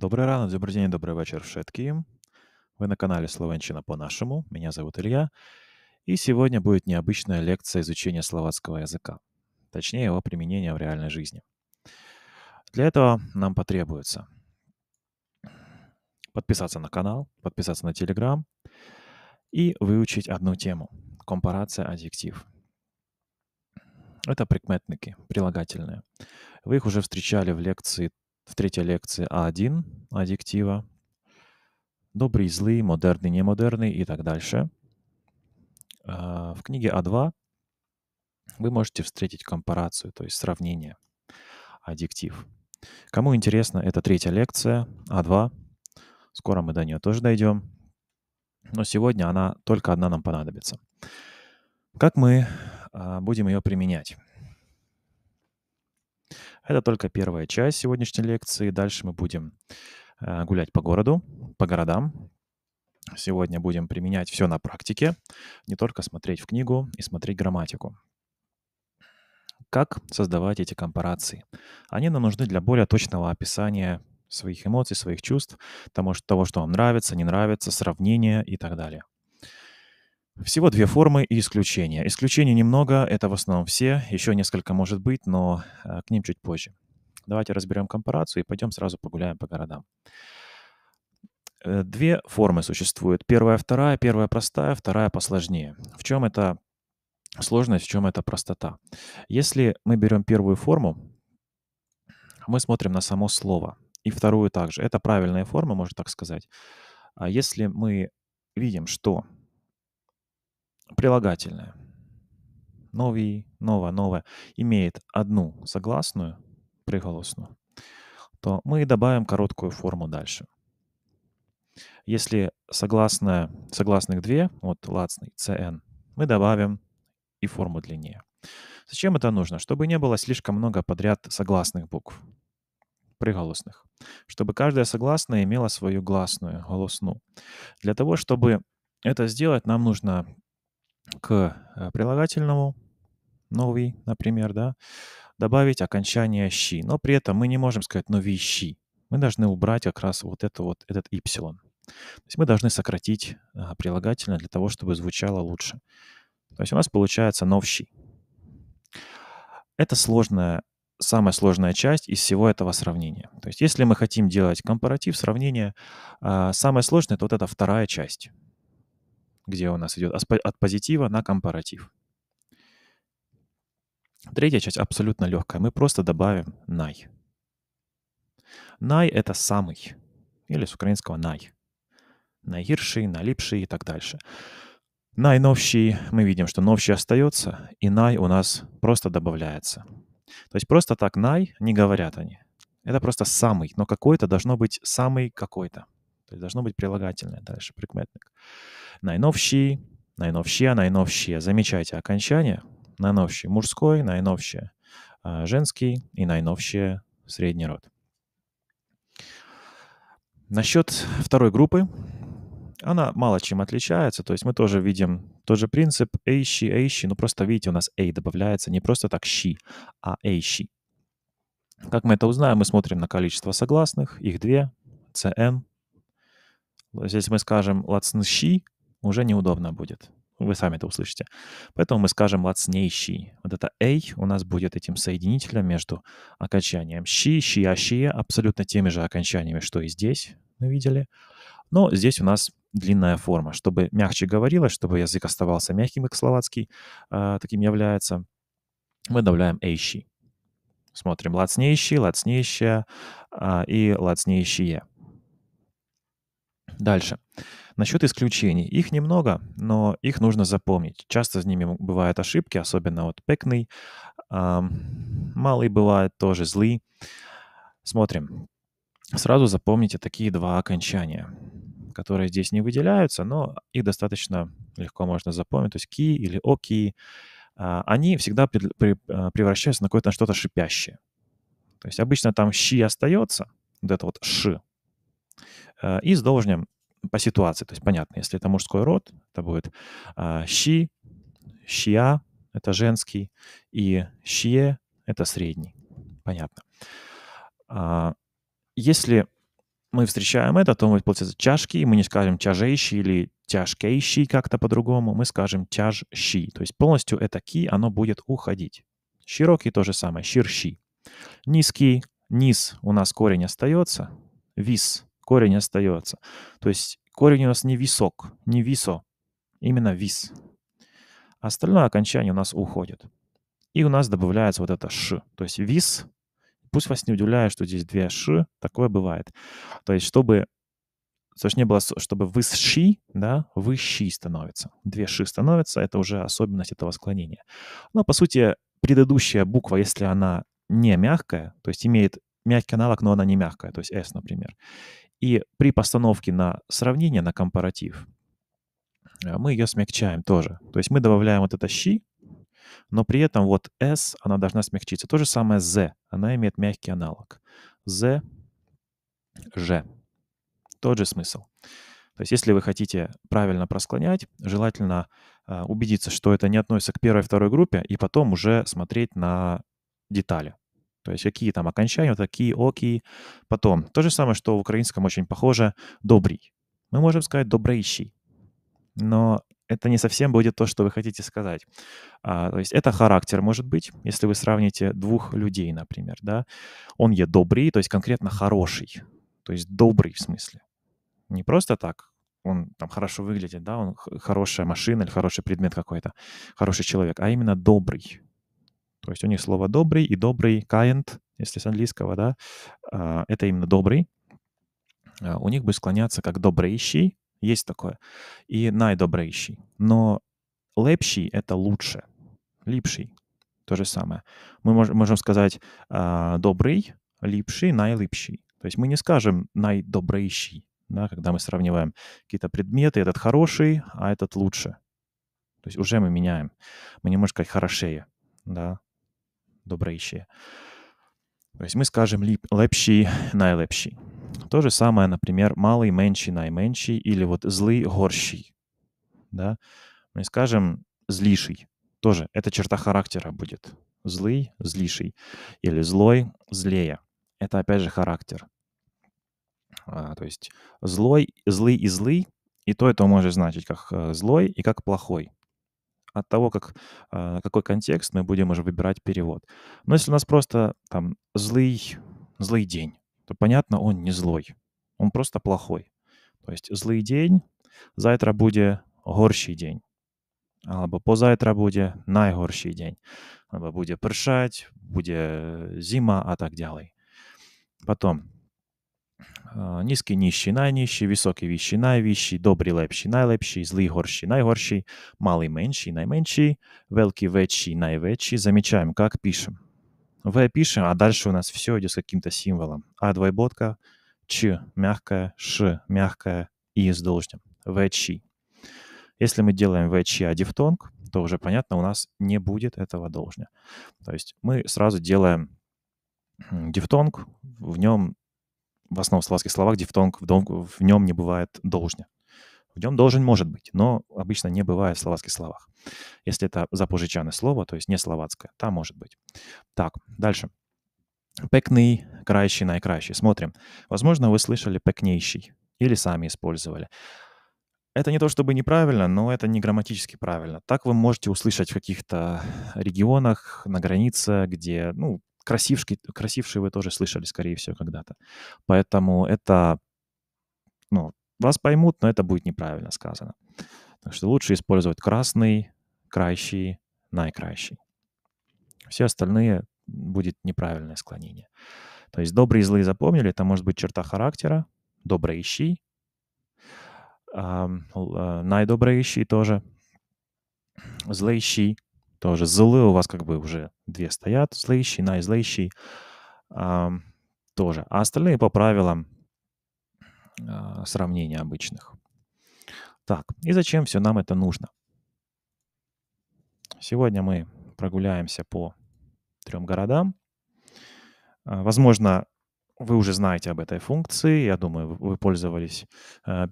Добрый рано, добрый день, добрый вечер, шетки. Вы на канале «Словенщина по-нашему». Меня зовут Илья. И сегодня будет необычная лекция изучения словацкого языка. Точнее, его применения в реальной жизни. Для этого нам потребуется подписаться на канал, подписаться на Телеграм и выучить одну тему – компарация адъектив. Это прикметники, прилагательные. Вы их уже встречали в лекции в третьей лекции А1 аддиктива, добрый, злый, модерный, немодерный и так дальше. А, в книге А2 вы можете встретить компарацию, то есть сравнение аддиктив. Кому интересно, это третья лекция, А2. Скоро мы до нее тоже дойдем. Но сегодня она только одна нам понадобится. Как мы а, будем ее применять? Это только первая часть сегодняшней лекции. Дальше мы будем э, гулять по городу, по городам. Сегодня будем применять все на практике, не только смотреть в книгу и смотреть грамматику. Как создавать эти компарации? Они нам нужны для более точного описания своих эмоций, своих чувств, того, что вам нравится, не нравится, сравнения и так далее. Всего две формы и исключения. Исключений немного, это в основном все, еще несколько может быть, но э, к ним чуть позже. Давайте разберем компарацию и пойдем сразу погуляем по городам. Э, две формы существуют. Первая, вторая. Первая простая, вторая посложнее. В чем эта сложность, в чем эта простота? Если мы берем первую форму, мы смотрим на само слово. И вторую также. Это правильная форма, можно так сказать. А если мы видим, что прилагательное новий, новое новое имеет одну согласную, приголосную, то мы добавим короткую форму дальше. Если согласная, согласных две, вот лацный, cn, мы добавим и форму длиннее. Зачем это нужно? Чтобы не было слишком много подряд согласных букв, приголосных. Чтобы каждая согласная имела свою гласную, голосную Для того, чтобы это сделать, нам нужно к э, прилагательному новый, например, да, добавить окончание щи. Но при этом мы не можем сказать щи, Мы должны убрать как раз вот, это вот этот ипсилон. То есть мы должны сократить а, прилагательное для того, чтобы звучало лучше. То есть у нас получается новщий. Это сложная, самая сложная часть из всего этого сравнения. То есть если мы хотим делать компаратив, сравнение, а, самое сложное — это вот эта вторая часть — где у нас идет от позитива на компаратив. Третья часть абсолютно легкая. Мы просто добавим най. Най — это самый, или с украинского най. Наирший, налипший и так дальше. Най-новщий, мы видим, что новший остается, и най у нас просто добавляется. То есть просто так най не говорят они. Это просто самый, но какой-то должно быть самый какой-то. То есть должно быть прилагательное дальше, прикметник. Найновщий, найновщия, найновщие. Замечайте окончание. Найновщий мужской, найновщие а, женский и найновщие средний род. Насчет второй группы. Она мало чем отличается, то есть мы тоже видим тот же принцип эйщи, эйщи, ну просто видите, у нас эй добавляется не просто так щи, а эйщи. Как мы это узнаем? Мы смотрим на количество согласных, их две, cn, если мы скажем лацнщи, уже неудобно будет. Вы сами это услышите. Поэтому мы скажем лацнейщий. Вот это «эй» у нас будет этим соединителем между окончанием «щи», «щи», «ащи», абсолютно теми же окончаниями, что и здесь мы видели. Но здесь у нас длинная форма, чтобы мягче говорилось, чтобы язык оставался мягким, как словацкий э, таким является. Мы добавляем «эйщи». Смотрим «лацнейщий», «лацнейщая» э, и «лацнейщие». Дальше. Насчет исключений. Их немного, но их нужно запомнить. Часто с ними бывают ошибки, особенно вот пекный. малый бывает тоже злый. Смотрим. Сразу запомните такие два окончания, которые здесь не выделяются, но их достаточно легко можно запомнить. То есть ки или оки. А, они всегда э, э, превращаются на какое-то что-то шипящее. То есть обычно там щи остается, вот это вот ши, Э, и с должным по ситуации. То есть понятно, если это мужской род, это будет а, щи, щия, это женский, и щие – это средний. Понятно. А, если мы встречаем это, то мы, получается, чашки, и мы не скажем чажейший или тяжкейший как-то по-другому, мы скажем тяжщи. То есть полностью это ки, оно будет уходить. Широкий то же самое, ширщи. Низкий, низ у нас корень остается, вис корень остается. То есть корень у нас не висок, не висо, именно вис. Остальное окончание у нас уходит. И у нас добавляется вот это ш. То есть вис, пусть вас не удивляет, что здесь две ш, такое бывает. То есть чтобы точнее было, чтобы вы с ши, да, вы щи становится. Две ши становится, это уже особенность этого склонения. Но, по сути, предыдущая буква, если она не мягкая, то есть имеет мягкий аналог, но она не мягкая, то есть S, например, и при постановке на сравнение, на компаратив, э, мы ее смягчаем тоже. То есть мы добавляем вот это щи, но при этом вот S, она должна смягчиться. То же самое Z, она имеет мягкий аналог. Z, Ж. Тот же смысл. То есть если вы хотите правильно просклонять, желательно э, убедиться, что это не относится к первой и второй группе, и потом уже смотреть на детали. То есть какие там окончания, вот такие, оки. Потом, то же самое, что в украинском очень похоже, добрый. Мы можем сказать добрейший. Но это не совсем будет то, что вы хотите сказать. А, то есть это характер может быть, если вы сравните двух людей, например, да. Он е добрый, то есть конкретно хороший, то есть добрый в смысле. Не просто так, он там хорошо выглядит, да, он хорошая машина или хороший предмет какой-то, хороший человек, а именно добрый. То есть у них слово «добрый» и «добрый», «kind», если с английского, да, а, это именно «добрый». А, у них будет склоняться как «добрейший», есть такое, и «найдобрейший». Но «лепший» — это «лучше», «липший» — то же самое. Мы можем сказать а, «добрый», «липший», «найлипший». То есть мы не скажем «найдобрейший», да, когда мы сравниваем какие-то предметы, этот хороший, а этот лучше. То есть уже мы меняем. Мы не можем сказать «хорошее», да, добрейшие. То есть мы скажем лепший, найлепший, То же самое, например, малый, меньший, найменьший или вот злый, горший, Да? Мы скажем злиший. Тоже это черта характера будет. Злый, злиший. Или злой, злее. Это опять же характер. А, то есть злой, злый и злый, и то это может значить как э, злой и как плохой от того, как, а, какой контекст, мы будем уже выбирать перевод. Но если у нас просто там злый, злый день, то понятно, он не злой, он просто плохой. То есть злый день, завтра будет горший день. Або позавтра будет найгорший день, або будет першать, будет э, зима, а так далі. Потом, а, Низький нижчий, найнижчий, високий віщі, найвищий, добрі лепші, найлепші, злі горші, найгорші, малий менший, найменший, великий вечий, найвечий. Замечаем, как пишем. В пишем, а дальше у нас все идет с каким-то символом. А двойботка, Ч мягкая, Ш мягкая и с должным. Вечий. Если мы делаем вечий, а дифтонг, то уже понятно, у нас не будет этого должня. То есть мы сразу делаем дифтонг, в нем в основном в словацких словах дифтонг в, дом, в нем не бывает должня. В нем должен может быть, но обычно не бывает в словацких словах. Если это запожичанное слово, то есть не словацкое, там может быть. Так, дальше. Пекный, крайщий, наикрайщий. Смотрим. Возможно, вы слышали пекнейший или сами использовали. Это не то чтобы неправильно, но это не грамматически правильно. Так вы можете услышать в каких-то регионах на границе, где, ну, красившие, красивший вы тоже слышали, скорее всего, когда-то. Поэтому это, ну, вас поймут, но это будет неправильно сказано. Так что лучше использовать красный, кращий, наикращий. Все остальные будет неправильное склонение. То есть добрые и злые запомнили, это может быть черта характера, добрые доброищий, э, э, ищи тоже, злые ищи тоже злы у вас как бы уже две стоят, злыщий, на и злыщий тоже. А остальные по правилам а, сравнения обычных. Так, и зачем все нам это нужно? Сегодня мы прогуляемся по трем городам. А, возможно, вы уже знаете об этой функции. Я думаю, вы пользовались э,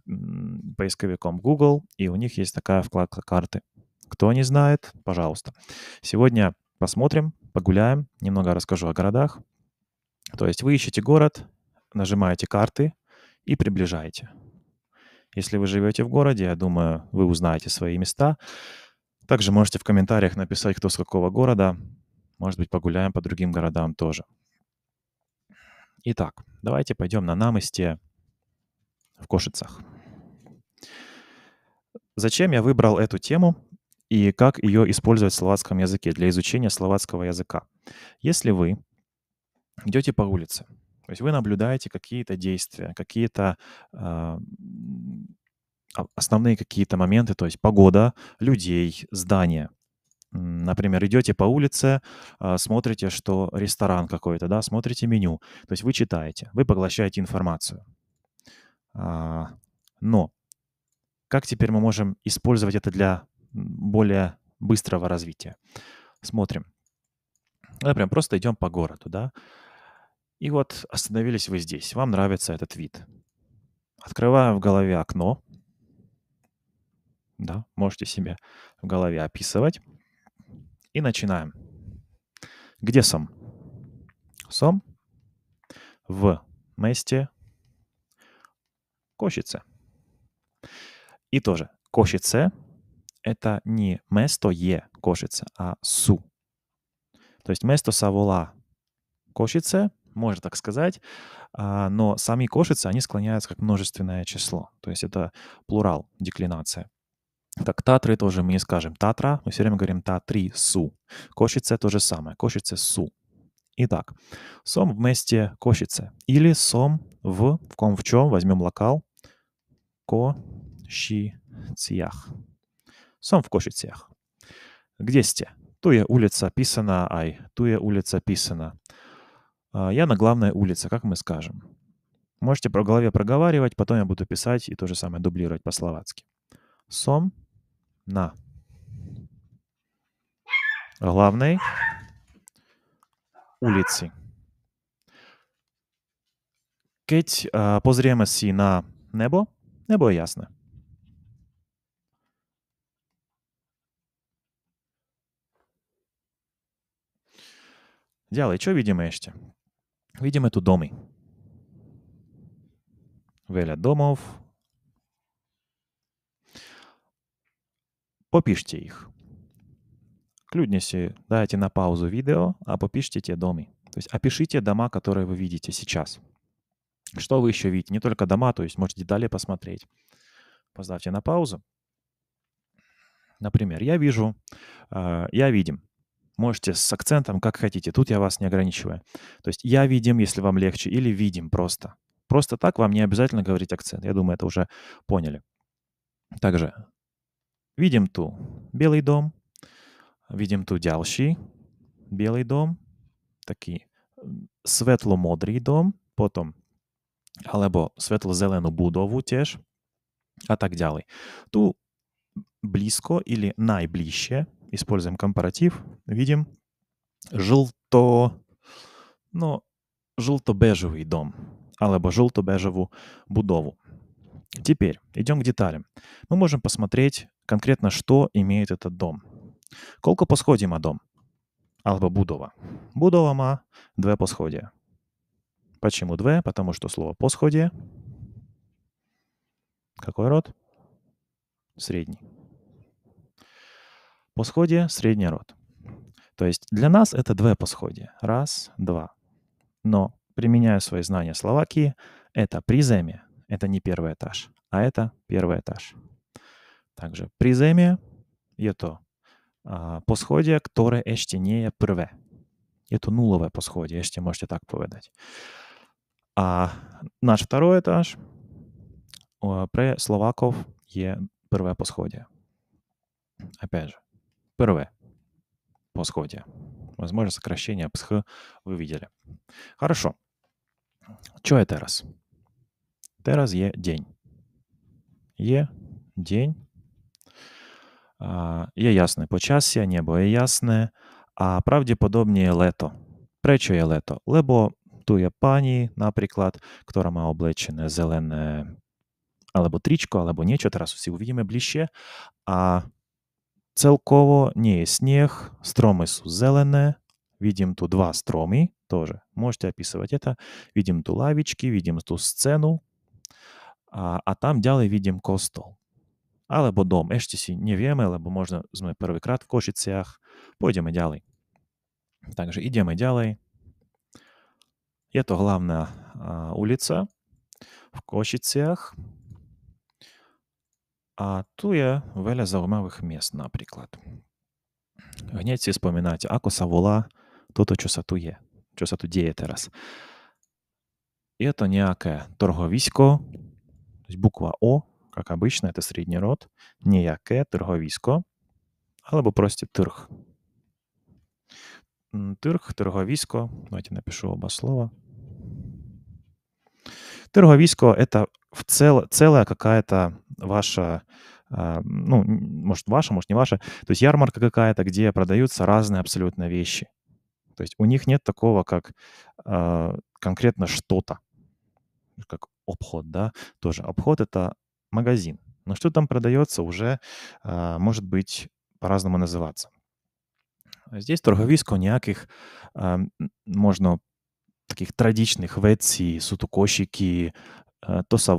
поисковиком Google, и у них есть такая вкладка карты – кто не знает, пожалуйста. Сегодня посмотрим, погуляем, немного расскажу о городах. То есть вы ищете город, нажимаете карты и приближаете. Если вы живете в городе, я думаю, вы узнаете свои места. Также можете в комментариях написать, кто с какого города. Может быть, погуляем по другим городам тоже. Итак, давайте пойдем на намысте в Кошицах. Зачем я выбрал эту тему? и как ее использовать в словацком языке для изучения словацкого языка. Если вы идете по улице, то есть вы наблюдаете какие-то действия, какие-то а, а, основные какие-то моменты, то есть погода, людей, здания. Например, идете по улице, а, смотрите, что ресторан какой-то, да, смотрите меню, то есть вы читаете, вы поглощаете информацию. но как теперь мы можем использовать это для более быстрого развития. Смотрим. Да, прям просто идем по городу, да. И вот остановились вы здесь. Вам нравится этот вид. Открываем в голове окно. Да, можете себе в голове описывать. И начинаем. Где сом? Сом в месте кощице. И тоже кощице это не место е кошице, а су. То есть место савола кошице, можно так сказать, а, но сами кошицы, они склоняются как множественное число, то есть это плурал, деклинация. Так, татры тоже мы не скажем татра, мы все время говорим татри су. Кошице то же самое, кошице су. Итак, сом вместе кошице или сом в, в ком в чем, возьмем локал, ко, щи, циях. Są в Košicях. Где сте? Туя улица писана, ай, Туя улица писана. А, я на главной улице, как мы скажем. Можете про голове проговаривать, потом я буду писать и то же самое дублировать по-словацки. Сом на главной улице. Keď uh, pozrieme si Небо nebo, nebo Дјаволе, што видиме еште? Видиме ту доми. Веля домов. Попишите их. Клюдне си, дайте на паузу видео, а попишите те доми. То есть опишите дома, которые вы видите сейчас. Что вы еще видите? Не только дома, то есть можете далее посмотреть. Поставьте на паузу. Например, я вижу, э, я видим Можете с акцентом, как хотите. Тут я вас не ограничиваю. То есть я видим, если вам легче, или видим просто. Просто так вам не обязательно говорить акцент. Я думаю, это уже поняли. Также видим ту белый дом, видим ту дялщий белый дом, такие э, светло-модрий дом, потом, або светло-зеленую будову теж, а так далі. Ту близко или найближче используем компаратив, видим желто, ну, желто-бежевый дом, або желто-бежевую будову. Теперь идем к деталям. Мы можем посмотреть конкретно, что имеет этот дом. Колко посходима дом? Або будова. Будова ма две посходия. Почему две? Потому что слово посходие. Какой род? Средний. Посходие — средний род. То есть для нас это два посходия. Раз, два. Но применяя свои знания Словакии, это приземия. Это не первый этаж, а это первый этаж. Также приземия — это посходие, а, которое еще не первое. Это нуловое посходие, если можете так поведать. А наш второй этаж а, при словаков е первое посходие. Опять же, Первое. сході. Возможно, сокращение псх ви видели. Хорошо. Что это раз? Тераз є е день. Є е день. Є е ясне почасся, небо є ясне, а правдеподобні є лето. Пречо є лето? Лебо є пані, наприклад, яка має облечене зелене або трічко, або нічо. Зараз усі увидимо ближче. А целково не снег, стромы су зелене. Видим тут два стромы тоже. Можете описывать это. Видим ту лавички, видим ту сцену. А, а там далі видим костол. Або дом. Ештісі не віємо, або можна ми перший крат в Кошицях. Пойдемо далі. Также идем далі. Это главная а, улица в Кошицях. А тuje wiele załomałych miast na przykład. Гнять всі споминають, ако савола, то-то чоса є, чоса ту діє зараз. І це ніяке торговісько, тобто буква О, як обычно, це середній род, ніяке торговісько, або просто тирг. Тирг, торговісько, давайте напишу оба слова – Терговиско — это в цел, целая какая-то ваша а, ну, может, ваша, может, не ваша. То есть ярмарка какая-то, где продаются разные абсолютно вещи. То есть у них нет такого, как а, конкретно что-то, как обход, да, тоже. Обход — это магазин. Но что там продается, уже а, может быть по-разному называться. Здесь торговисько никаких можно таких tradičných vecí. Sú tu košiky, to sa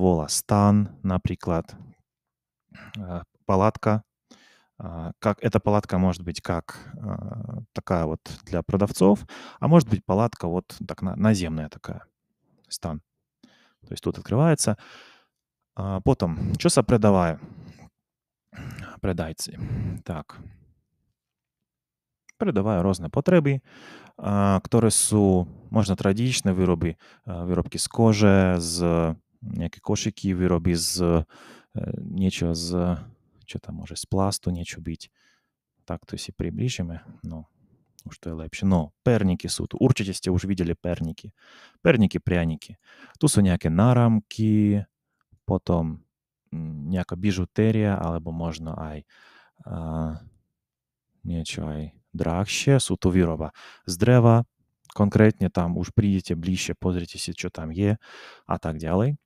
палатка. Э, как эта палатка может быть как э, такая вот для продавцов, а может быть палатка вот так на наземная такая, стан. То есть тут открывается. Э, потом, что я продаваю? Продайцы. Так. Продаваю разные потребы. Które są, można tradycyjne wyroby, wyrobki z koży, z jakie koszyki, wyroby z nieco z, co tam może, z plastu nieco być. Так, то есть и приближим, ну, что и лепше. Но перники суд. Урчите сте уже видели перники. Перники, пряники. Тут су няке нарамки, потом няка біжутерія, або можна ай а, нічо ай drahšie, sú to výroba z dreva, konkrétne tam už prídete bližšie, pozrite si, čo tam je a tak ďalej.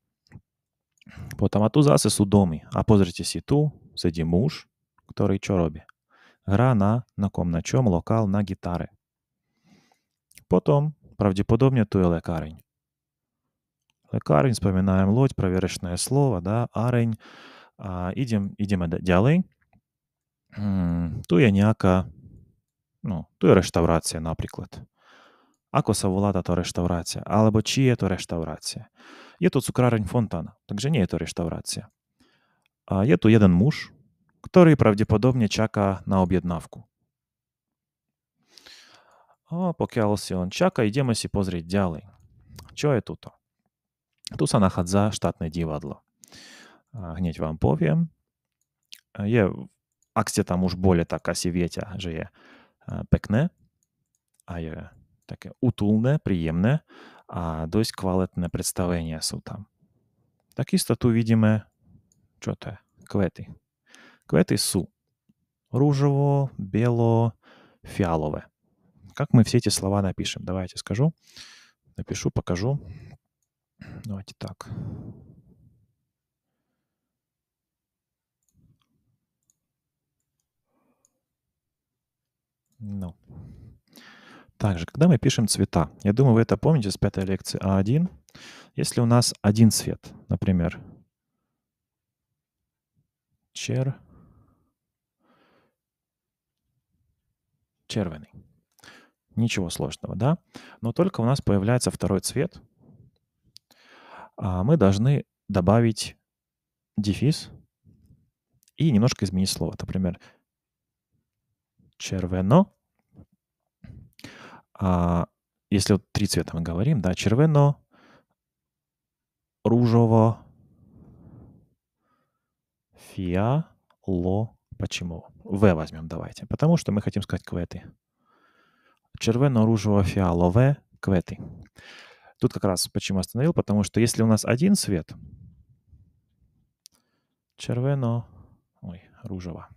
Potom a tu zase sú domy a pozrite si tu, sedí muž, ktorý čo robí? Hrá na, na kom, na čom, lokál, na gitare. Potom pravdepodobne tu je lekáreň. Lekáreň, spomínajem loď, проверочное слово, да, areň. A idem, ideme ďalej. Hmm, tu je nejaká No, tu je reštaurácia napríklad. Ako sa volá táto reštaurácia? Alebo či je to reštaurácia? Je to cukráreň Fontana, takže nie je to reštaurácia. A je tu jeden muž, ktorý pravdepodobne čaká na objednávku. A pokiaľ si on čaká, ideme si pozrieť ďalej. Čo je tuto? Tu sa nachádza štátne divadlo. A hneď vám poviem. Je, ak ste tam už boli, tak asi viete, že je pekné а je také utulné, príjemné а dosť kvalitné predstavenia sú tam. Takisto tu vidíme, čo to je, kvety. Кветы су. Ружево, бело, фиаловое. Как мы все эти слова напишем? Давайте скажу. Напишу, покажу. Давайте так. Ну. Также, когда мы пишем цвета, я думаю, вы это помните с пятой лекции А1. Если у нас один цвет, например, чер... червенный, Ничего сложного, да? Но только у нас появляется второй цвет. А, мы должны добавить дефис и немножко изменить слово. Например, червено. А, если вот три цвета мы говорим, да, червено, ружево, фиало. Почему? В возьмем, давайте. Потому что мы хотим сказать кветы. Червено, ружево, фиалове, кветы. Тут как раз почему остановил, потому что если у нас один цвет, червено, ой, ружево,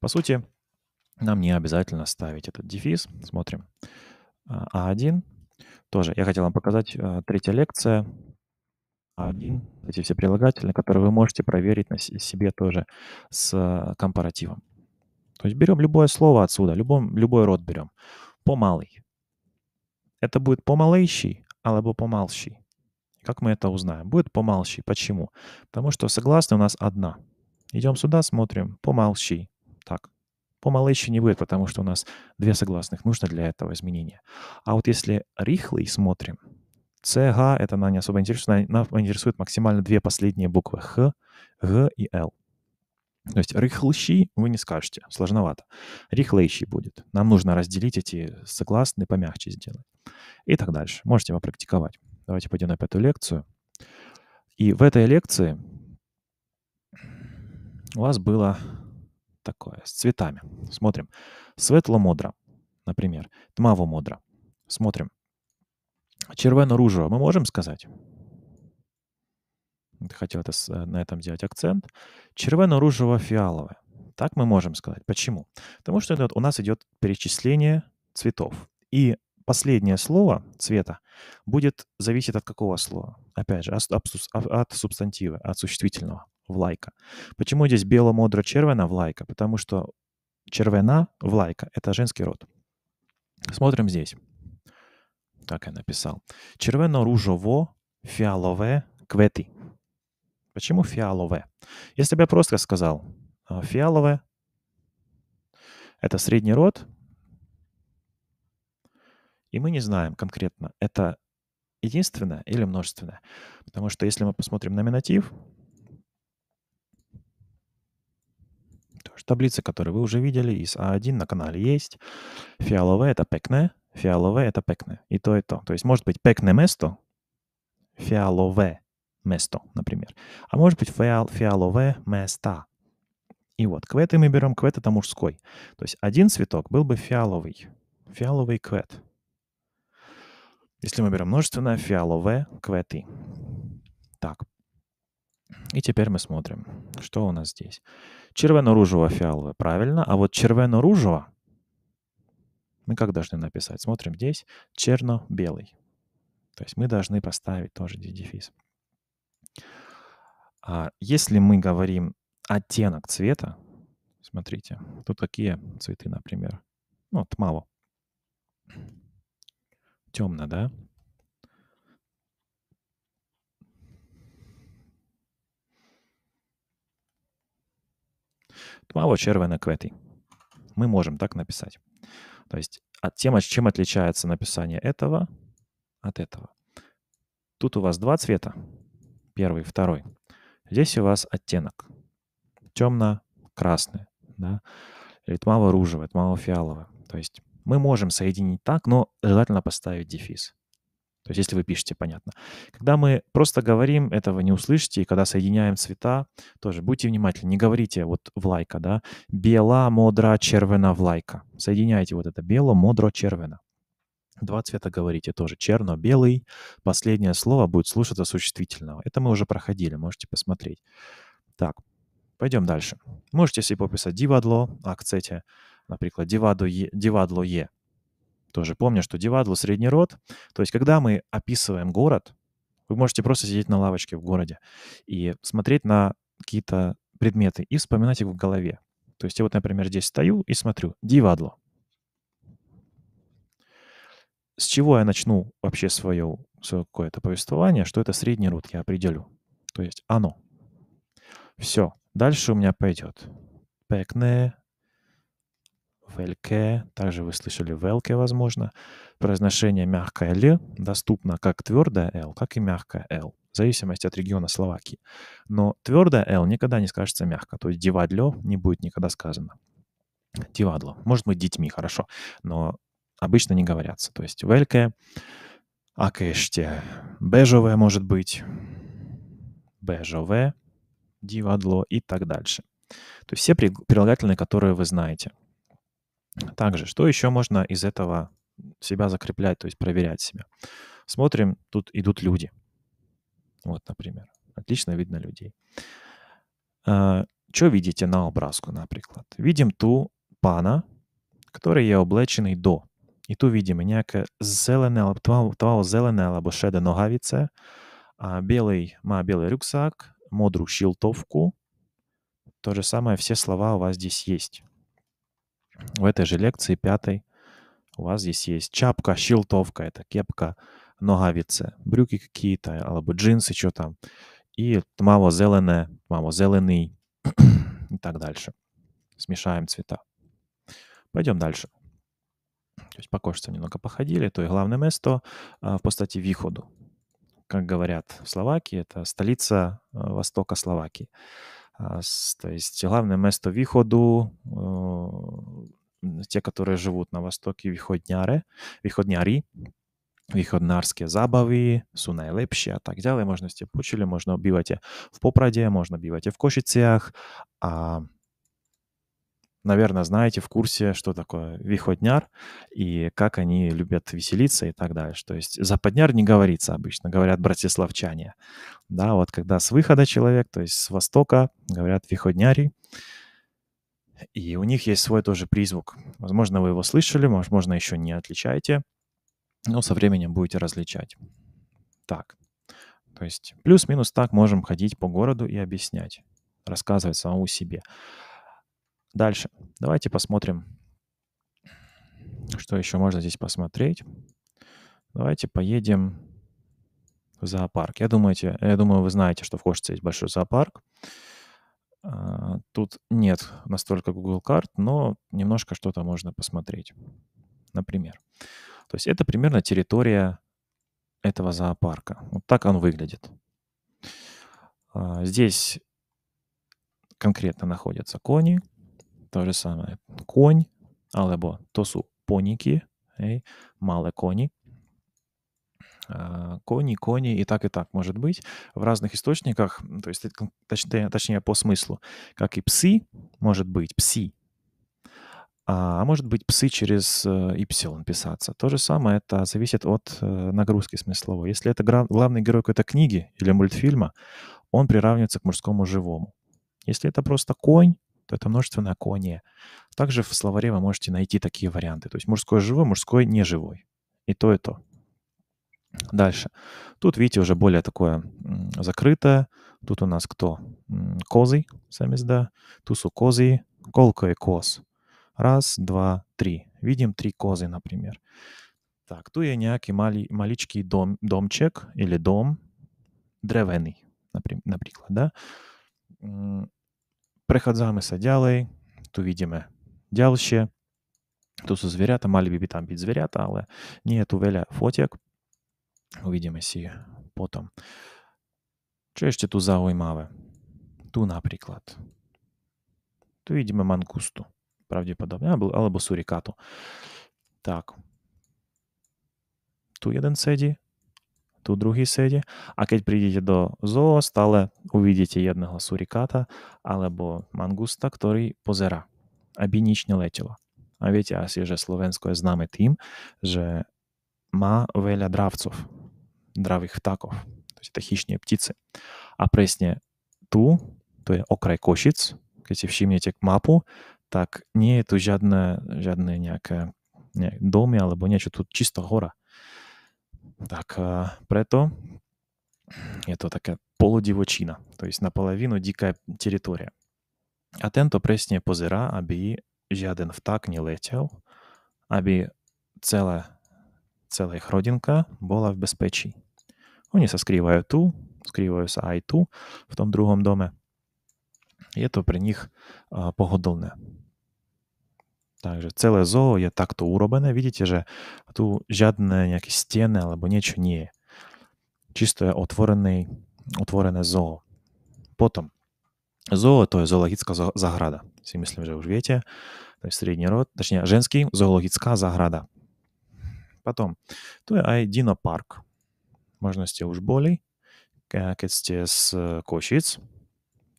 По сути, нам не обязательно ставить этот дефис. Смотрим. А1. А тоже я хотел вам показать а, третья лекция. А1. Эти все прилагательные, которые вы можете проверить на себе тоже с а, компаративом. То есть берем любое слово отсюда, любом, любой род берем. Помалый. Это будет помалейший, або помалщий. Как мы это узнаем? Будет помалщий. Почему? Потому что согласные у нас одна. Идем сюда, смотрим. Помалщий помало еще не будет, потому что у нас две согласных нужно для этого изменения. А вот если рихлый смотрим, CH это нам не особо интересует, нам интересует максимально две последние буквы Х, Г и Л. То есть рыхлыщи вы не скажете, сложновато. Рихлыщи будет. Нам нужно разделить эти согласные, помягче сделать. И так дальше. Можете попрактиковать. Давайте пойдем на пятую лекцию. И в этой лекции у вас было такое с цветами. Смотрим. Светло-модра, например. Тмаво-модра. Смотрим. Червено-ружево мы можем сказать? Хотел это, э, на этом сделать акцент. Червено-ружево-фиаловое. Так мы можем сказать. Почему? Потому что у нас идет перечисление цветов. И последнее слово цвета будет зависеть от какого слова? Опять же, от, от субстантива, от существительного в лайка. Почему здесь бело-мудро-червена в лайка? Потому что червена в лайка — это женский род. Смотрим здесь. Так я написал. Червено-ружово фиалове квети. Почему фиалове? Если бы я просто сказал а, фиалове, это средний род, и мы не знаем конкретно, это единственное или множественное. Потому что если мы посмотрим на номинатив, Таблицы, которые вы уже видели, из А1 на канале есть. Фиаловое — это пекне, фиаловое — это пекне. И то, и то. То есть может быть пекне место, фиаловое место, например. А может быть фиал, фиаловое места. И вот кветы мы берем, квет — это мужской. То есть один цветок был бы фиаловый, фиаловый квет. Если мы берем множественное, фиаловое кветы. Так, и теперь мы смотрим, что у нас здесь. червено ружево фиаловое, правильно. А вот червено ружево мы как должны написать? Смотрим здесь черно-белый. То есть мы должны поставить тоже здесь дефис. А если мы говорим оттенок цвета, смотрите, тут какие цветы, например. Ну, тмаво. Темно, да? Тмаво-червоне кветий. Мы можем так написать. То есть от а тем, чем отличается написание этого от этого. Тут у вас два цвета. Первый, второй. Здесь у вас оттенок. Темно-красный, да? Или тмаво-ружевое, тмаво-фиаловое. То есть мы можем соединить так, но желательно поставить дефис. То есть если вы пишете, понятно. Когда мы просто говорим, этого не услышите. И когда соединяем цвета, тоже будьте внимательны. Не говорите вот влайка, да. Бела, модра, червена, влайка. Соединяйте вот это бело, модро, червена. Два цвета говорите тоже, черно-белый. Последнее слово будет слушаться существительного. Это мы уже проходили, можете посмотреть. Так, пойдем дальше. Можете себе пописать дивадло, акцете, например, дивадло е, тоже помню, что Дивадло — средний род. То есть когда мы описываем город, вы можете просто сидеть на лавочке в городе и смотреть на какие-то предметы и вспоминать их в голове. То есть я вот, например, здесь стою и смотрю Дивадло. С чего я начну вообще свое, свое какое-то повествование, что это средний род, я определю. То есть оно. Все. Дальше у меня пойдет. Пекне, вельке, также вы слышали велке, возможно. Произношение мягкое л доступно как твердое л, как и мягкое л, в зависимости от региона Словакии. Но твердое л никогда не скажется мягко, то есть дивадло не будет никогда сказано. Дивадло. Может быть, детьми, хорошо, но обычно не говорятся. То есть велке, акеште, бежевое может быть, бежевое, дивадло и так дальше. То есть все прилагательные, которые вы знаете – также, что еще можно из этого себя закреплять, то есть проверять себя? Смотрим, тут идут люди. Вот, например. Отлично видно людей. Що а, видите на образку, например? Видим ту пана, який я облечений до. І тут видимо ніяке зелене, твого зелене або шеде ногавіце, а білий має білий рюкзак, модру щілтовку. То же самое, все слова у вас здесь есть в этой же лекции, пятой, у вас здесь есть чапка, щелтовка, это кепка, ногавице, брюки какие-то, або джинсы, что там, и тмаво зеленое, тмаво зеленый и так дальше. Смешаем цвета. Пойдем дальше. То есть по немного походили, то и главное место а, в постаті Виходу. Как говорят в Словакии, это столица а, востока Словакии. То есть главное место выходу э, те, которые живут на востоке, выходняры, выходняри, východnárske zábavy sú najlepšie a tak ďalej. Možno ste počuli, možno bývate v Poprade, možno bývate v Košiciach a наверное, знаете, в курсе, что такое виходняр и как они любят веселиться и так далее То есть западняр не говорится обычно, говорят братиславчане. Да, вот когда с выхода человек, то есть с востока, говорят виходняри, и у них есть свой тоже призвук. Возможно, вы его слышали, возможно, еще не отличаете, но со временем будете различать. Так, то есть плюс-минус так можем ходить по городу и объяснять, рассказывать самому себе. Дальше. Давайте посмотрим, что еще можно здесь посмотреть. Давайте поедем в зоопарк. Я, думаете, я думаю, вы знаете, что в Кошице есть большой зоопарк. А, тут нет настолько Google карт, но немножко что-то можно посмотреть. Например. То есть это примерно территория этого зоопарка. Вот так он выглядит. А, здесь конкретно находятся кони, то же самое конь, або то су поніки, мале коні. А, кони, кони и так, и так может быть в разных источниках, то есть э, точнее, по смыслу, как и псы, может быть пси, а, а может быть псы через y э, писаться. То же самое, это зависит от э, нагрузки смысловой. Если это главный герой какой-то книги или мультфильма, он приравнивается к мужскому живому. Если это просто конь, то это множественное «коне». Также в словаре вы можете найти такие варианты. То есть мужской живой, мужской неживой. И то, и то. Дальше. Тут, видите, уже более такое закрытое. Тут у нас кто? Козы, сами да. Тусу козы, колко и коз. Раз, два, три. Видим три козы, например. Так, ту я някий мали, маличкий дом, домчек или дом древеный, например, например, да. Prechádzame sa ďalej, tu vidíme ďalšie. Tu sú zvieratá, mali by tam byť zvieratá, ale nie je tu veľa fotiek. Uvidíme si potom. Čo ešte tu zaujímavé? Tu napríklad. Tu vidíme mankustu, pravdepodobne, alebo surikátu. Tak. Tu jeden sedí, tu druhý sede a keď prídete do zoo, stále uvidíte jedného surikáta alebo mangusta, ktorý pozera, aby nič neletelo. A viete asi, že Slovensko je známe tým, že má veľa dravcov, dravých vtákov, to je chyšné ptice. A presne tu, to je okraj Košic, keď si všimnete mapu, tak nie je tu žiadne, žiadne nejaké ne, domy alebo niečo, tu čisto hora. Tak e, preto je to taká polodivočina, to jest napolovinu diká teritória. A tento presne pozera, aby žiaden vták neletel, aby celá, celá ich rodinka bola v bezpečí. Oni sa skrývajú tu, skrývajú sa aj tu, v tom druhom dome. Je to pre nich e, pohodlné. Takže celé zoo je takto urobené. Vidíte, že tu žiadne nejaké stene alebo niečo nie je. Čisto je otvorený, otvorené zoo. Potom, zoo to je zoologická zahrada. Si myslím, že už viete. To je stredný rod, точнее, ženský zoologická zahrada. Potom, tu je aj Dino Park. Možno ste už boli, keď ste z Košic,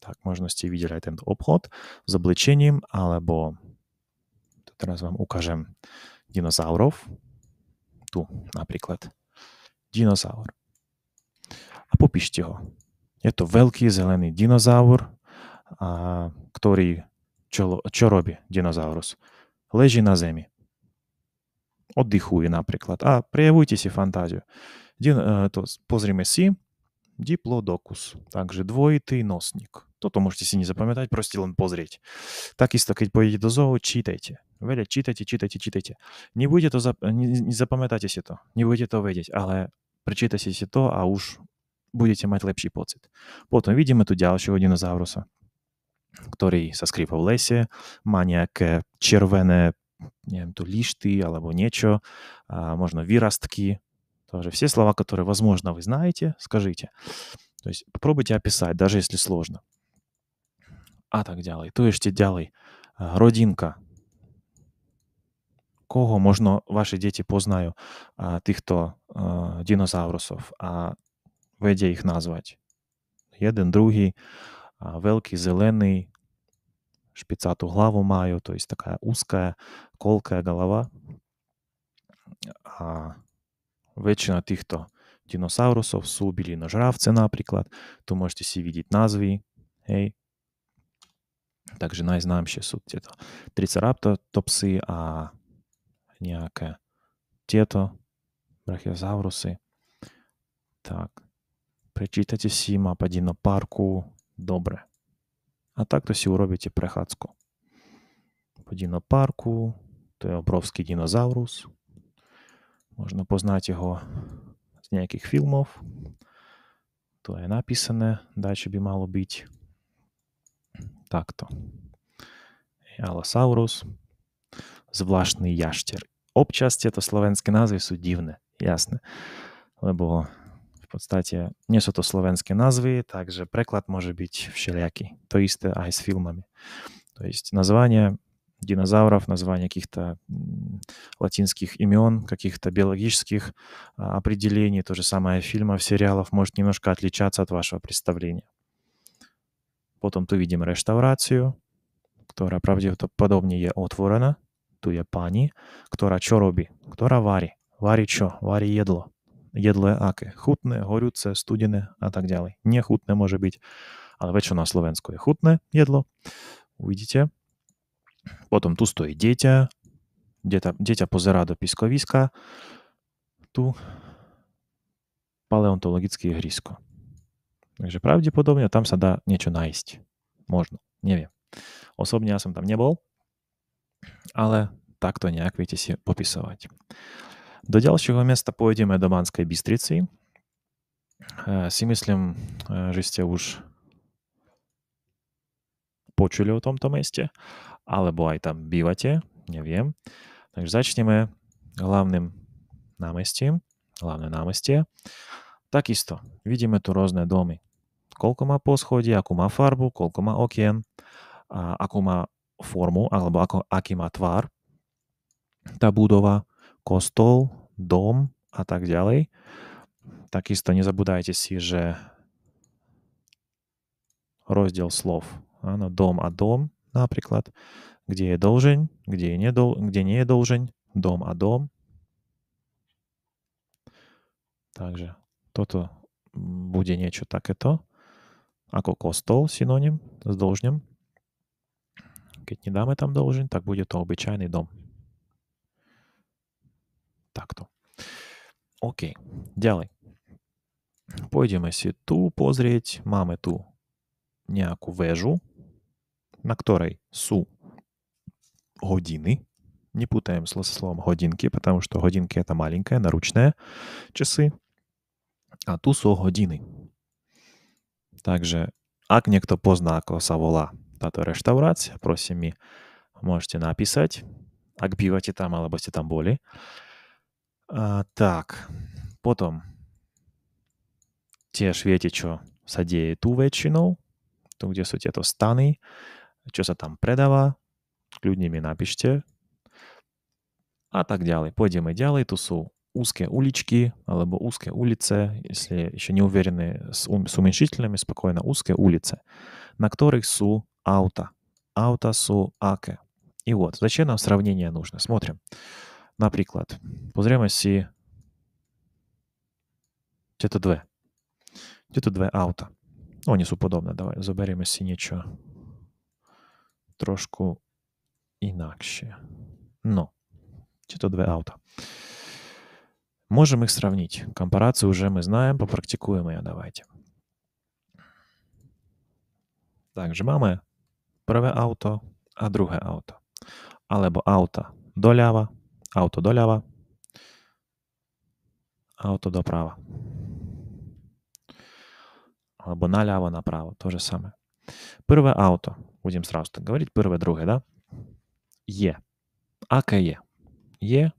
tak možno ste videli aj tento obchod s oblečením alebo Teraz vám ukážem dinosaurov. Tu napríklad. Dinosaur. A popíšte ho. Je to veľký zelený dinozaur, a, ktorý čo, čo robí dinozaurus? Leží na zemi. Oddychuje napríklad. A prejavujte si fantáziu. Dino, e, to, pozrime si diplodocus, takže dvojitý nosník. Toto môžete si nezapamätať, proste len pozrieť. Takisto, keď pôjdete do zoo, čítajte. Веля, читайте, читайте, читайте. Не будете то не запам'ятайтеся то, не будете то видеть, але причитайте сі то, а уж будете мати лепший поцит. Потім видимо ту дялшого динозавруса, який соскріпав лесі, ма ніяке червене не знаю, то лишты, або нечо, а, можно виростки. Тоже все слова, которые, возможно, вы знаете, скажите. То есть попробуйте описать, даже если сложно. А так делай. То есть делай. Родинка. koho možno vaše deti poznajú a, týchto a, dinosaurusov a vedie ich nazvať. Jeden, druhý, a, veľký, zelený, špicátu hlavu majú, to je taká úzká, kolká голова. A väčšina týchto dinosaurusov sú žrávce napríklad. Tu môžete si vidieť názvy. Hej. Takže najznámšie sú tieto triceraptopsy a nejaké tieto брахиозаврусы. Так, причитайте сіма падіно парку добре. А так то сі уробите прихацку. Подіно парку, то є обровський динозаврус. Можна познати його з ніяких фільмів. То є написане, дальше би мало бить. Так то. Аласаурус звлашний ящір. Обчасті то словенські назви суть дивне, ясне. Лебо в podstacie nie są to słoweńskie nazwy, także przekład może być То To isté aj z filmami. То есть а, название динозавров, название каких-то латинских имен, каких-то биологических а, определений, то же самое фильмов, сериалов может немножко отличаться от вашего представления. Потом tu видим restaurację, która prawdopodobnie jest otworzona. tu je pani, ktorá čo robí? Ktorá varí. Varí čo? Varí jedlo. Jedlo je aké? Chutné, horúce, studené a tak ďalej. Nechutné môže byť, ale väčšinou na Slovensku je chutné jedlo. Uvidíte. Potom tu stojí dieťa. Dieťa, dieťa pozerá do piskoviska Tu paleontologické ihrisko. Takže pravdepodobne tam sa dá niečo nájsť. Možno, neviem. Osobne ja som tam nebol, ale takto nejak viete si popisovať. Do ďalšieho miesta pôjdeme do Banskej Bystrici. E, si myslím, e, že ste už počuli o tomto meste, alebo aj tam bývate, neviem. Takže začneme hlavným námestím, hlavné námestie. Takisto vidíme tu rôzne domy. Koľko má poschodí, akú má farbu, koľko má okien, a akú má formu alebo ako, aký má tvár tá budova, kostol, dom a tak ďalej. Takisto nezabúdajte si, že rozdiel slov, áno, dom a dom napríklad, kde je dolžeň, kde, je nedol, kde nie je dolžeň, dom a dom. Takže toto bude niečo takéto, ako kostol synonym s dolžňom. Keď nedáme tam dolžin, tak bude to obyčajný dom. Takto. OK, ďalej. Pôjdeme si tu pozrieť. Máme tu nejakú väžu, na ktorej sú hodiny. Не путаем со словом «годинки», потому что «годинки» — это маленькое, наручное, часы. А ту со «годины». Также, ак некто поздно, ако са вола Tātad restaurācija, prosim, mi, можете написать. Отбивайте там, або там боли. А, так, потом tiež viete, čo sa deje tu väčšinou, tu, kde sú tieto stany, čo sa tam predáva, kľudne mi napíšte. A tak ďalej. Pôjdeme ďalej, tu sú узкие улички, alebo узкие улицы, если еще не уверены с, с уменьшителями, спокойно узкие улицы, на которых су аута. Аута су аке. И вот, зачем нам сравнение нужно? Смотрим. Наприклад, позремо си чи то две. Чи то две аута. Ну, О, нісу подобне. Давай заберемо сі нічого трошку иначе, но чи то две аута. Можем их сравнить. Компарацию уже мы знаем, попрактикуем ее. Давайте. Также мама праве авто, а друге авто. Але бо авто долява, авто долява, авто до права. Або наляво направо, то же самое. Первое авто, будем сразу так говорить, первое, другое, да? А, е. АКЕ. Е,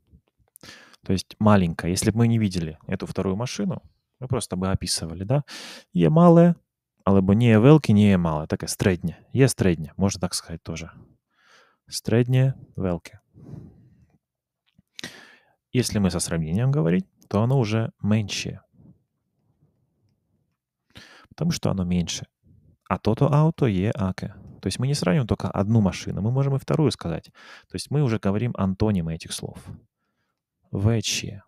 то есть маленькая. Если бы мы не видели эту вторую машину, мы просто бы описывали, да? Е малая Але ніє велике, ніє мале. Таке середнє. Є середнє, можна так сказати теж. Среднее, велке. Если мы со сравнением говорить, то оно уже меньше. Потому что оно меньше. А то-то авто е аке. То есть мы не сравним только одну машину, мы можем и вторую сказать. То есть мы уже говорим антонимы этих слов. Вече.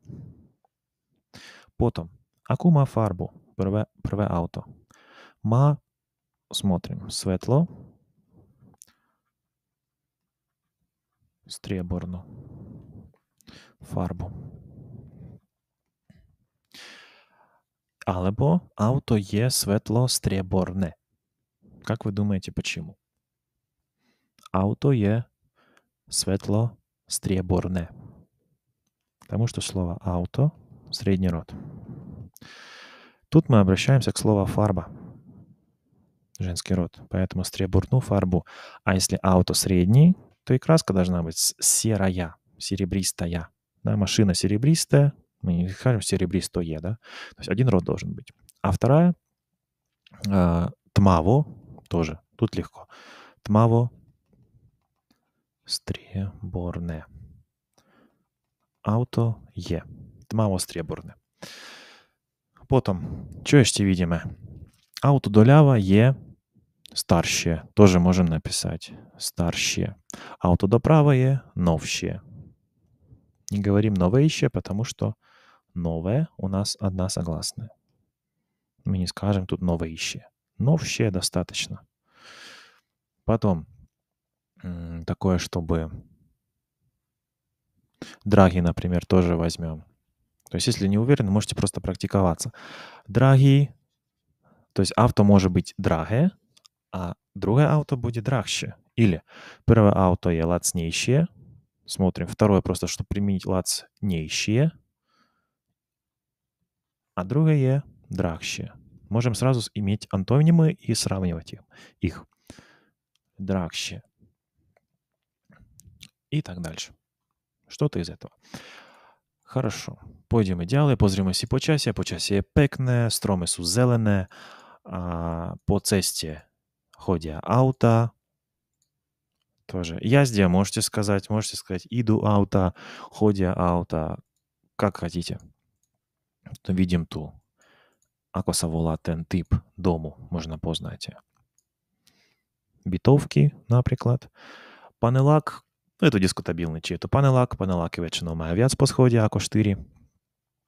Потом. Акума фарбу. Первое, авто. ауто. Ма, смотрим, светло. Стріборну фарбу. Або авто є светло стріборне. Как вы думаете, почему? Авто є светло стріборне. Потому что слово авто средний род. Тут мы обращаемся к слову «фарба» женский род. Поэтому стребурну фарбу. А если ауто средний, то и краска должна быть серая, серебристая. Да, машина серебристая, мы не скажем серебристое, да? То есть один род должен быть. А вторая, э, тмаво, тоже, тут легко. Тмаво стреборне. Ауто е. Тмаво стреборне. Потом, что еще видимо? А от удолява є старше, тоже можемо написати старше. А от удоправа є новше. Не говорим новейше, потому что новое у нас одна согласная. Мы не скажем тут новейше. Новщее достаточно. Потом такое, чтобы драги, например, тоже возьмем. То есть, если не уверен, можете просто практиковаться. Драги Тобто авто може бути драге, а друге авто буде драгще. Или первое авто є лацнейшее. Смотрим. Второе просто, чтобы применить лацнейшее. А другое є драгще. Можем сразу иметь антонимы и сравнивать их. Драгще. И так дальше. Что-то из этого. Хорошо. Пойдемо далі, позримося по часі. По часі є пекне, строми су зелене. А, по цесте ходя аута. Тоже. Язде можете сказать, можете сказать иду аута, ходя аута, как хотите. Видим ту. Акосавола тен тип дому можно познати. битовки например Панелак, ну, це дискутабільний, чи це панелак, панелак і вечино має в'яць по сходе ако 4,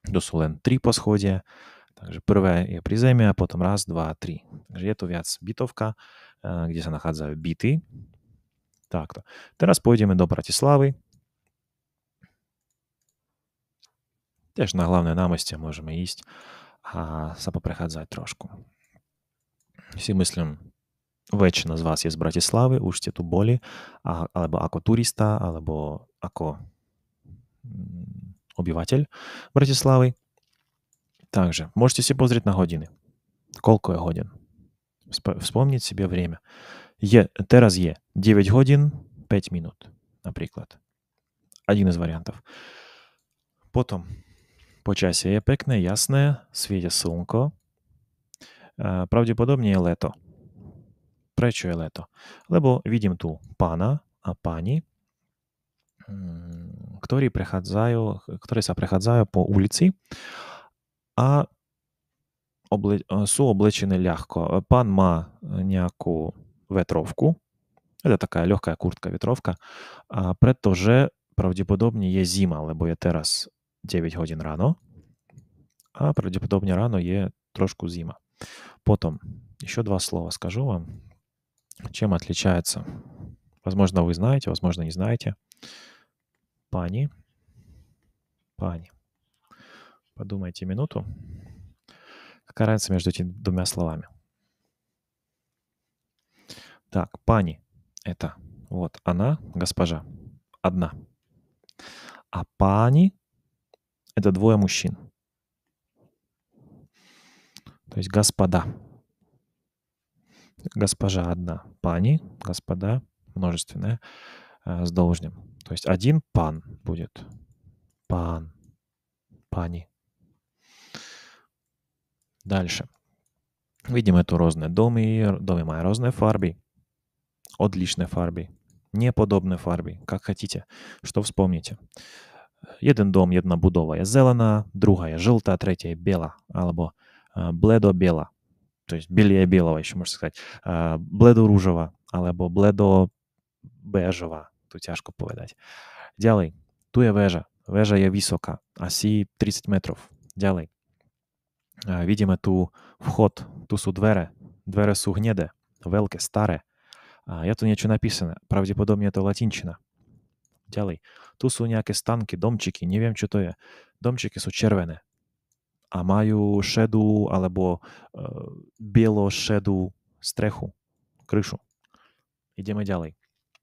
досулен 3 по сході, Takže prvé je pri zemi a potom raz, dva, tri. Takže je to viac bytovka, eh, kde sa nachádzajú byty. Takto. Teraz pôjdeme do Bratislavy. Tiež na hlavné námestie môžeme ísť a sa poprechádzať trošku. Si myslím, väčšina z vás je z Bratislavy, už ste tu boli, alebo ako turista, alebo ako mm, obyvateľ Bratislavy. Также можете себе позрить на годины. Колко я годин. Вспомнить себе время. Е, тераз е. 9 годин, 5 минут, наприклад. Один из вариантов. Потом. по Почаще є пекне, ясне, свіє сонко. є лето. Пречо є лето. Лебо видим ту пана, а пані, які приходзаю, які са приходзаю по вулиці, а обли... су облечены а, лягко. Э, пан ма э, някую ветровку. Это такая легкая куртка, ветровка. А прето же правдоподобніє зима, лебо є тераз 9 годин рано. А правдоподобні рано є трошку зима. Потом еще два слова скажу вам. Чем отличается? Возможно, вы знаете, возможно, не знаете. Пани. Пани. Подумайте минуту. Какая разница между этими двумя словами? Так, пани — это вот она, госпожа, одна. А пани — это двое мужчин. То есть господа. Госпожа одна, пани, господа, множественное, э, с должным. То есть один пан будет. Пан, пани. Дальше. Видимо, tu różne domy. Доmy mają różne фарби, Отличные фарби, неподобные фарби, как хотите, что вспомните. Jeden дом будова, jednobudowa зелена, другая желтая, третья бела, або бледо-бела. То есть белее белого, еще можно сказать. Бледо-ружева, або бледо-бежева. Тут тяжко поведать. Дялей. тут є вежа. Вежа є висока, а сі 30 метрів. Дялей. vidíme tu vchod, tu sú dvere. Dvere sú hnedé, veľké, staré. A je tu niečo napísané, pravdepodobne je to latinčina. Ďalej, tu sú nejaké stanky, domčiky, neviem čo to je. Domčiky sú červené a majú šedú alebo e, bielo-šedú strechu, kryšu. Ideme ďalej.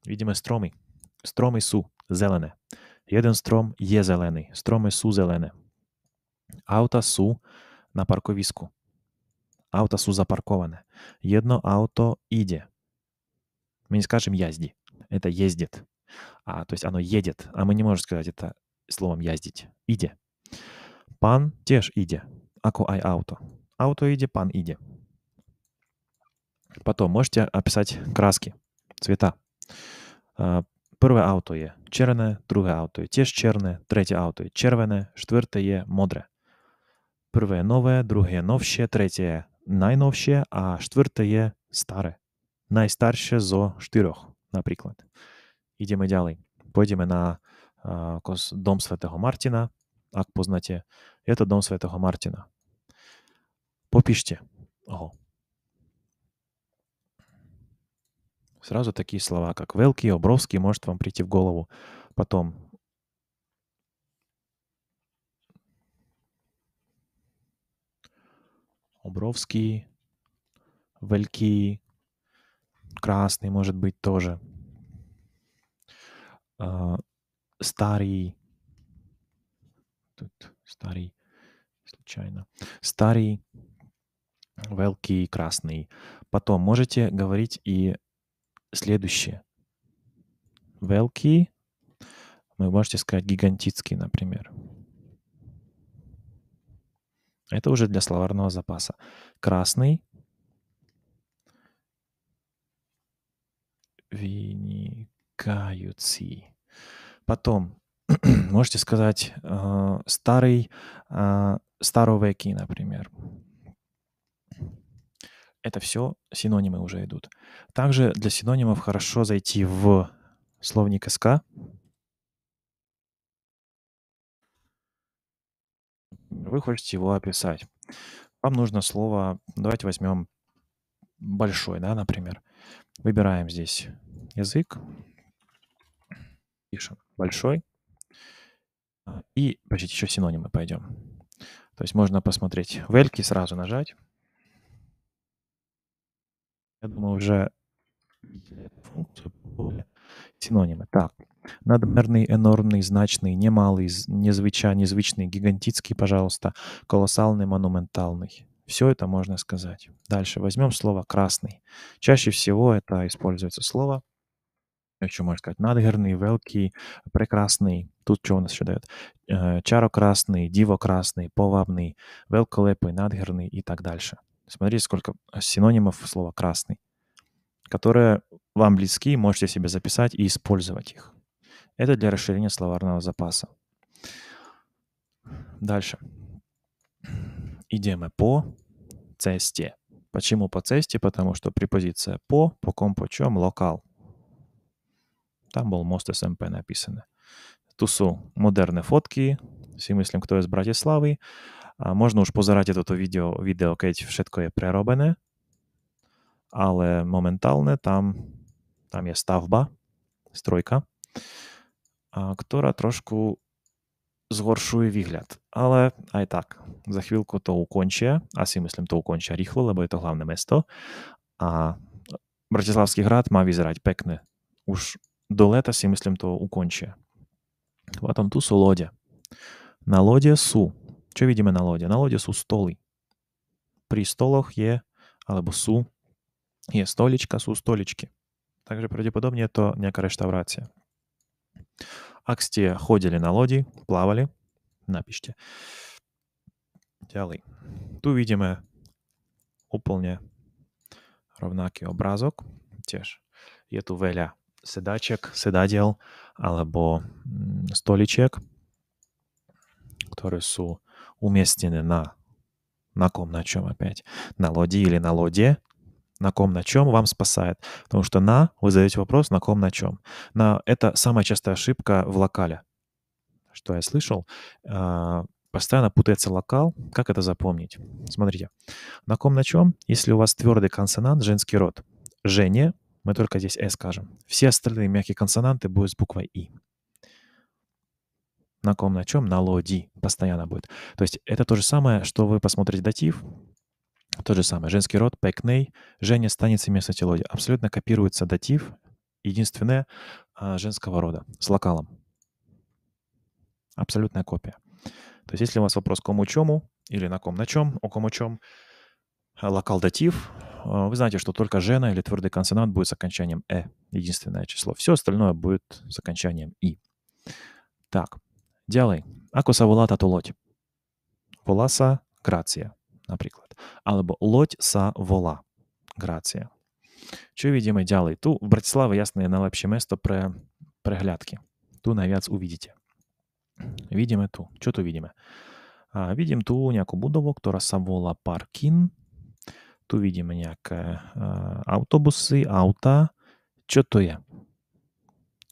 Vidíme stromy. Stromy sú zelené. Jeden strom je zelený. Stromy sú zelené. Auta sú на парковіску. Автосу запарковане. Єдно авто іде. Мы не скажем язди. Это ездит. А, то есть оно едет. А мы не можем сказать это словом ездить. Иде. Пан теж иде. Ако ай ауто. Ауто иде, пан иде. Потом можете описать краски, цвета. А, первое ауто е черне, Другое ауто е теж черне, Третье ауто е червене, четверте е модре. Prvé nové, druhé новше, третє найновше, а четверте є старе. Найстарше зо чотирьох, наприклад. Ідемо далі. Пойдемо на uh, Дом Святого Мартіна. Ак познаті, це Дом Святого Мартіна. Попіште. Ого. Сразу такие слова, как Велки, Обровский, может вам прийти в голову потом. Обровский, Вельки, Красный, может быть, тоже. А, старый, тут старый, случайно, старый, Велкий, красный. Потом можете говорить и следующее. Вельки, Вы можете сказать гигантицкий, например. Это уже для словарного запаса. Красный. Виникающий. Потом можете сказать э, старый, э, старовеки, например. Это все синонимы уже идут. Также для синонимов хорошо зайти в словник СК. вы хотите его описать. Вам нужно слово, давайте возьмем большой, да, например. Выбираем здесь язык, пишем большой, а, и, подождите, еще синонимы пойдем. То есть можно посмотреть в сразу нажать. Я думаю, уже синонимы. Так, Надмірний, енормний, значний, немалий, незвичайный, незвичный, гигантицкий, пожалуйста, колоссальный, монументальный. Все это можно сказать. Дальше возьмем слово «красный». Чаще всего это используется слово, якщо можно сказать? надгірний, великий, прекрасный. Тут что у нас ще дають? Э, Чарокрасний, дівокрасний, повабний, великолепный, надгірний и так дальше. Смотрите, сколько синонимов слова «красный», которые вам близки, можете себе записать и использовать их. Это для расширения словарного запаса. Дальше. Идем по цесте. Почему по цесте? Потому что препозиция по, по ком, по чем, локал. Там был мост СМП эм написано. Тусу модерне фотки, всі мислим, хто із Братислави. А можна уж позирати тут видео, відео, кеть все это перероблене, але моментальне там, там есть ставба, стройка. ktorá trošku zhoršuje výhľad. Ale aj tak, za chvíľku to ukončia, asi myslím to ukončia rýchlo, lebo je to hlavné mesto. A Bratislavský hrad má vyzerať pekne. Už do leta si myslím to ukončia. Potom tu sú lode. Na lode sú, čo vidíme na lode? Na lode sú stoly. Pri stoloch je, alebo sú, je stolička, sú stoličky. Takže pravdepodobne je to nejaká reštaurácia. Ak ste chodili na lodi, plávali? Napíšte. Ďalej. Tu vidíme úplne rovnaký obrázok. Tiež je tu veľa sedačiek, sedadiel alebo stoličiek, ktoré sú umiestnené na, na kom, na čom опять, на лоде или на лоде, на ком на чем вам спасает. Потому что на, вы задаете вопрос, на ком на чем. На это самая частая ошибка в локале. Что я слышал, а, постоянно путается локал. Как это запомнить? Смотрите. На ком на чем, если у вас твердый консонант, женский род. Жене, мы только здесь «э» скажем. Все остальные мягкие консонанты будут с буквой «и» на ком на чем, на лоди постоянно будет. То есть это то же самое, что вы посмотрите датив, то же самое. Женский род, пекней, Женя станется вместо телоди. Абсолютно копируется датив, единственное, а, женского рода с локалом. Абсолютная копия. То есть если у вас вопрос кому чему или на ком на чем, о кому чем, а, локал датив, а, вы знаете, что только жена или твердый консонант будет с окончанием «э», единственное число. Все остальное будет с окончанием «и». Так, делай. Акуса вулата тулоть. Вуласа грация. napríklad. Alebo loď sa volá. Grácia. Čo vidíme ďalej? Tu v Bratislave jasné je najlepšie mesto pre prehľadky. Tu najviac uvidíte. Vidíme tu. Čo tu vidíme? A vidím tu nejakú budovu, ktorá sa volá Parkin. Tu vidíme nejaké e, autobusy, auta. Čo to je?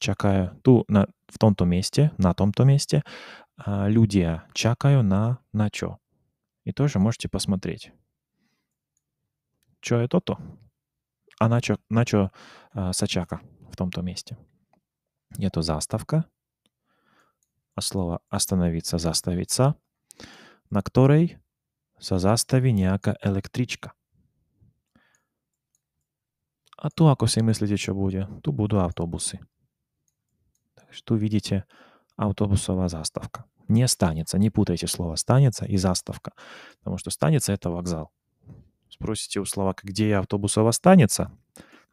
Čakajú tu na, v tomto mieste, na tomto mieste ľudia čakajú na, na čo? и тоже можете посмотреть. Чо это то? А начо, начо э, сачака в том-то месте. Нету заставка. А слово остановиться, заставиться, на которой со застави няка электричка. А то, ако си мислите, что будет, то будут автобусы. Так что видите, автобусовая заставка. Не станется, не путайте слово «станется» и «заставка», потому что «станется» — это вокзал. Спросите у словака, где автобусовая станется,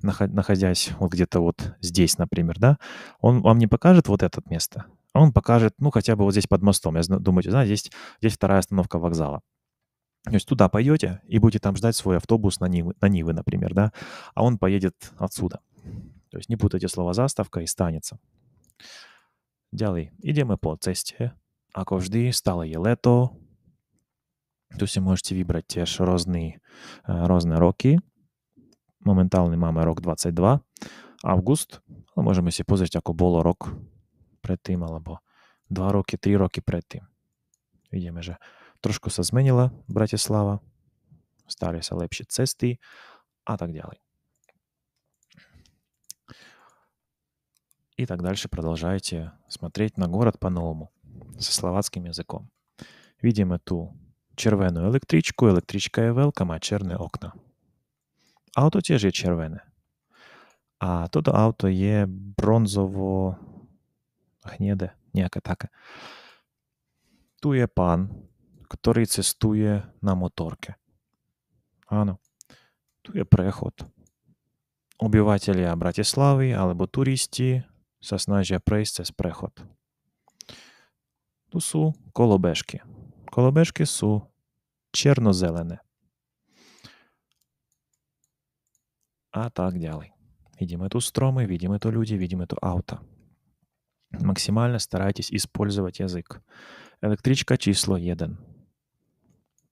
находясь вот где-то вот здесь, например, да, он вам не покажет вот это место, а он покажет, ну, хотя бы вот здесь под мостом. Я думаю, знаете, здесь, здесь вторая остановка вокзала. То есть туда пойдете и будете там ждать свой автобус на Нивы, на Нивы например, да, а он поедет отсюда. То есть не путайте слова «заставка» и «станется». Ďalej, ideme po ceste. Ako vždy, stále je leto. Tu si môžete vybrať tiež rôzny, e, rôzne roky. Momentálne máme rok 22, august, ale no, môžeme si pozrieť, ako bolo rok predtým, alebo 2 roky, 3 roky predtým. Vidíme, že trošku sa zmenila Bratislava, stali sa lepšie cesty a tak ďalej. и так дальше продолжаете смотреть на город по-новому, со словацким языком. Видим эту червеную електричку, електричка е велкама, черные окна. Авто те же червоне. А тут авто е бронзово гніде, ніяке така. Ту е пан, который цестує на моторки. Ано. Ну. Ту є приход. Убивателі а Братислави, або туристи, Саснажя прейсцес преход. Тусу колобешки. Колобешки су чернозелене. А так далі. Видимо, ту строми, видимо, ту люди, видимо, это ауто. Максимально старайтесь использовать язик. Електричка число 1.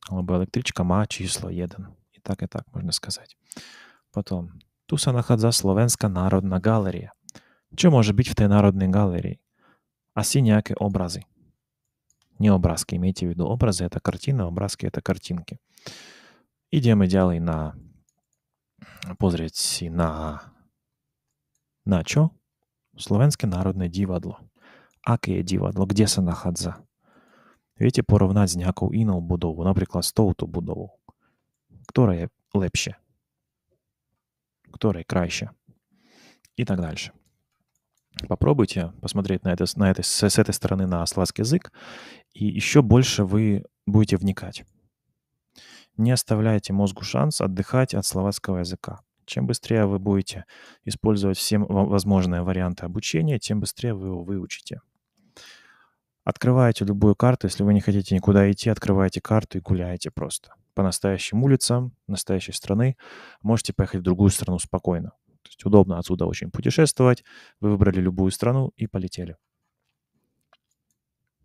Або електричка ма число 1. І так, і так можна сказати. Потім нахадза Словенська народна галерія. Čo môže byť в tej Národnej galérii? А nejaké obrazy. Не образки, имейте в виду образы — это картины, образки — это картинки. Идем и делаем на... Позрять на... На чо? Словенское народное дивадло. Аке дивадло, где се находза? Видите, поравнать с някоу иnou будову, например, стоуту будову. Которая лепше? Которая крайше? И так дальше попробуйте посмотреть на это, на это с, с этой стороны на славский язык, и еще больше вы будете вникать. Не оставляйте мозгу шанс отдыхать от словацкого языка. Чем быстрее вы будете использовать все возможные варианты обучения, тем быстрее вы его выучите. Открываете любую карту, если вы не хотите никуда идти, открываете карту и гуляете просто. По настоящим улицам, настоящей страны можете поехать в другую страну спокойно. То есть удобно отсюда очень путешествовать. Вы выбрали любую страну и полетели.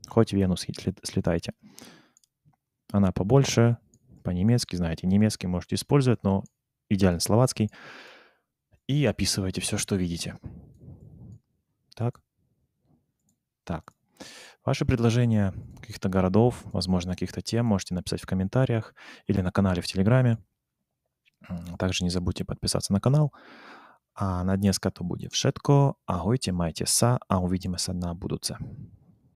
Хоть в Венус слетайте. Она побольше, по-немецки, знаете, немецкий можете использовать, но идеально словацкий. И описывайте все, что видите. Так? Так. Ваши предложения каких-то городов, возможно, каких-то тем можете написать в комментариях или на канале в Телеграме. Также не забудьте подписаться на канал. A na dneska to bude všetko. Ahojte, majte sa a uvidíme sa na budúce.